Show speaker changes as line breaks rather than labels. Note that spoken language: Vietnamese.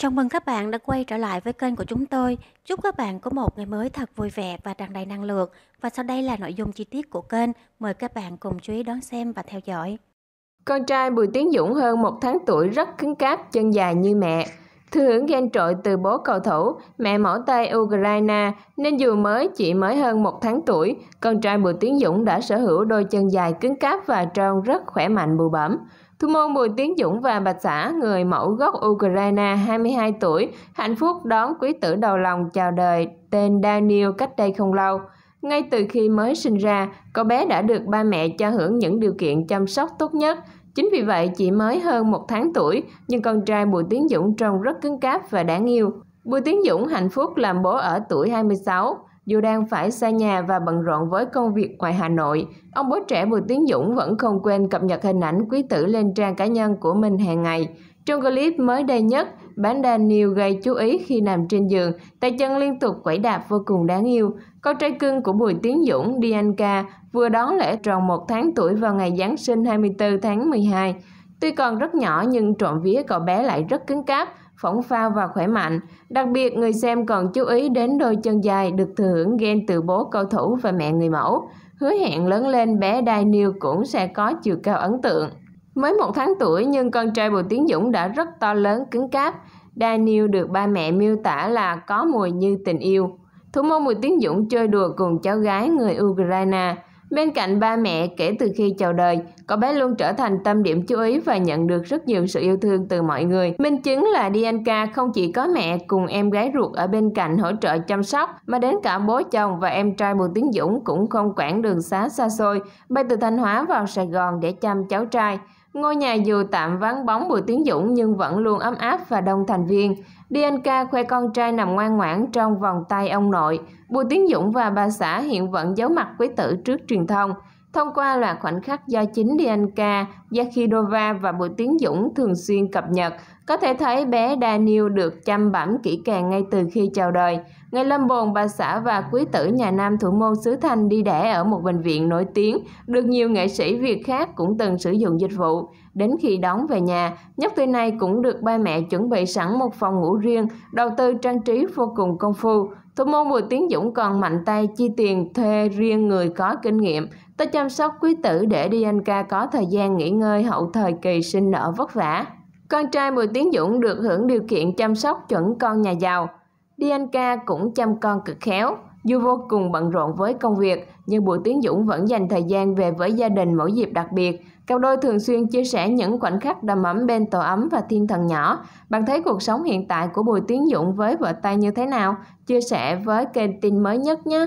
Chào mừng các bạn đã quay trở lại với kênh của chúng tôi. Chúc các bạn có một ngày mới thật vui vẻ và tràn đầy năng lượng. Và sau đây là nội dung chi tiết của kênh. Mời các bạn cùng chú ý đón xem và theo dõi. Con trai Bùi Tiến Dũng hơn một tháng tuổi rất cứng cáp, chân dài như mẹ. Thư hưởng ghen trội từ bố cầu thủ, mẹ mẫu Tây Ukraine nên dù mới chỉ mới hơn một tháng tuổi, con trai Bùi Tiến Dũng đã sở hữu đôi chân dài cứng cáp và trông rất khỏe mạnh bù bẩm. thu môn Bùi Tiến Dũng và bà xã người mẫu gốc Ukraine 22 tuổi hạnh phúc đón quý tử đầu lòng chào đời tên Daniel cách đây không lâu. Ngay từ khi mới sinh ra, cậu bé đã được ba mẹ cho hưởng những điều kiện chăm sóc tốt nhất – Chính vì vậy, chỉ mới hơn một tháng tuổi, nhưng con trai Bùi Tiến Dũng trông rất cứng cáp và đáng yêu. Bùi Tiến Dũng hạnh phúc làm bố ở tuổi 26. Dù đang phải xa nhà và bận rộn với công việc ngoài Hà Nội, ông bố trẻ Bùi Tiến Dũng vẫn không quên cập nhật hình ảnh quý tử lên trang cá nhân của mình hàng ngày. Trong clip mới đây nhất, bán đa Neil gây chú ý khi nằm trên giường, tay chân liên tục quẩy đạp vô cùng đáng yêu. Con trai cưng của Bùi Tiến Dũng, Dianca, vừa đón lễ tròn một tháng tuổi vào ngày Giáng sinh 24 tháng 12. Tuy còn rất nhỏ nhưng trộm vía cậu bé lại rất cứng cáp, phỏng phao và khỏe mạnh. Đặc biệt, người xem còn chú ý đến đôi chân dài được thừa hưởng gen từ bố cầu thủ và mẹ người mẫu. Hứa hẹn lớn lên bé Daniel cũng sẽ có chiều cao ấn tượng. Mới một tháng tuổi nhưng con trai Bùi Tiến Dũng đã rất to lớn cứng cáp. Daniel được ba mẹ miêu tả là có mùi như tình yêu. Thủ môn Bùi Tiến Dũng chơi đùa cùng cháu gái người Ukraine. Bên cạnh ba mẹ kể từ khi chào đời, cậu bé luôn trở thành tâm điểm chú ý và nhận được rất nhiều sự yêu thương từ mọi người. Minh chứng là Dianca không chỉ có mẹ cùng em gái ruột ở bên cạnh hỗ trợ chăm sóc, mà đến cả bố chồng và em trai Bùi Tiến Dũng cũng không quản đường xá xa xôi, bay từ Thanh Hóa vào Sài Gòn để chăm cháu trai. Ngôi nhà dù tạm vắng bóng Bùi Tiến Dũng nhưng vẫn luôn ấm áp và đông thành viên. DNK khoe con trai nằm ngoan ngoãn trong vòng tay ông nội. Bùi Tiến Dũng và bà xã hiện vẫn giấu mặt quý tử trước truyền thông. Thông qua loạt khoảnh khắc do chính Dianka, Yakhidova và Bùi Tiến Dũng thường xuyên cập nhật, có thể thấy bé Daniel được chăm bẩm kỹ càng ngay từ khi chào đời. Ngày Lâm Bồn, bà xã và quý tử nhà Nam Thủ Môn xứ Thanh đi đẻ ở một bệnh viện nổi tiếng, được nhiều nghệ sĩ Việt khác cũng từng sử dụng dịch vụ. Đến khi đón về nhà, nhóc tuổi này cũng được ba mẹ chuẩn bị sẵn một phòng ngủ riêng, đầu tư trang trí vô cùng công phu. Thủ môn Bùi Tiến Dũng còn mạnh tay chi tiền thuê riêng người có kinh nghiệm Tôi chăm sóc quý tử để Dianca có thời gian nghỉ ngơi hậu thời kỳ sinh nở vất vả. Con trai Bùi Tiến Dũng được hưởng điều kiện chăm sóc chuẩn con nhà giàu. Dianca cũng chăm con cực khéo. Dù vô cùng bận rộn với công việc, nhưng Bùi Tiến Dũng vẫn dành thời gian về với gia đình mỗi dịp đặc biệt. Cặp đôi thường xuyên chia sẻ những khoảnh khắc đầm ấm bên tổ ấm và thiên thần nhỏ. Bạn thấy cuộc sống hiện tại của Bùi Tiến Dũng với vợ tay như thế nào? Chia sẻ với kênh tin mới nhất nhé!